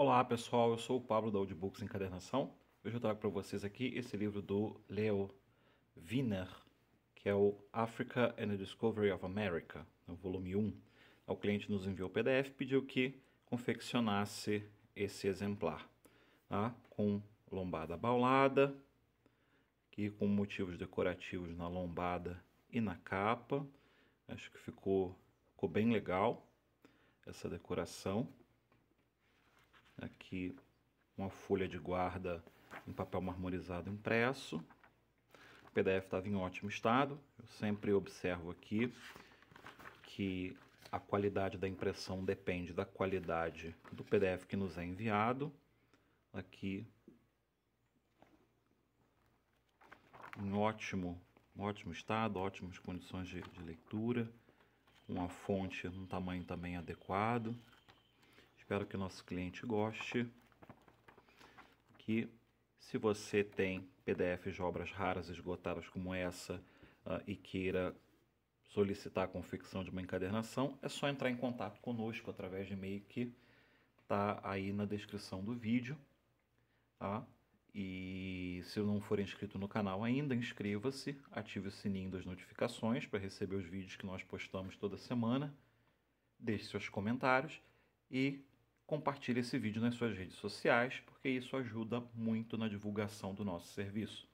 Olá pessoal, eu sou o Pablo da Audibooks Encadernação. Hoje eu trago para vocês aqui esse livro do Leo Wiener, que é o Africa and the Discovery of America, no né, volume 1. O cliente nos enviou o PDF pediu que confeccionasse esse exemplar, tá? com lombada baulada, aqui com motivos decorativos na lombada e na capa. Acho que ficou, ficou bem legal essa decoração. Aqui uma folha de guarda em papel marmorizado impresso. O PDF estava em ótimo estado. Eu sempre observo aqui que a qualidade da impressão depende da qualidade do PDF que nos é enviado. Aqui em ótimo, ótimo estado, ótimas condições de, de leitura, uma fonte num tamanho também adequado. Espero que o nosso cliente goste. Que se você tem PDFs de obras raras esgotadas como essa uh, e queira solicitar a confecção de uma encadernação, é só entrar em contato conosco através de e-mail que está aí na descrição do vídeo. Tá? E se não for inscrito no canal ainda, inscreva-se, ative o sininho das notificações para receber os vídeos que nós postamos toda semana. Deixe seus comentários e compartilhe esse vídeo nas suas redes sociais, porque isso ajuda muito na divulgação do nosso serviço.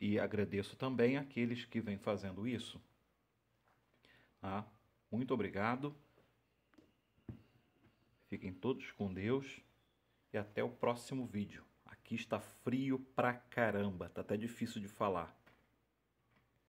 E agradeço também aqueles que vêm fazendo isso. Ah, muito obrigado. Fiquem todos com Deus e até o próximo vídeo. Aqui está frio pra caramba, tá até difícil de falar.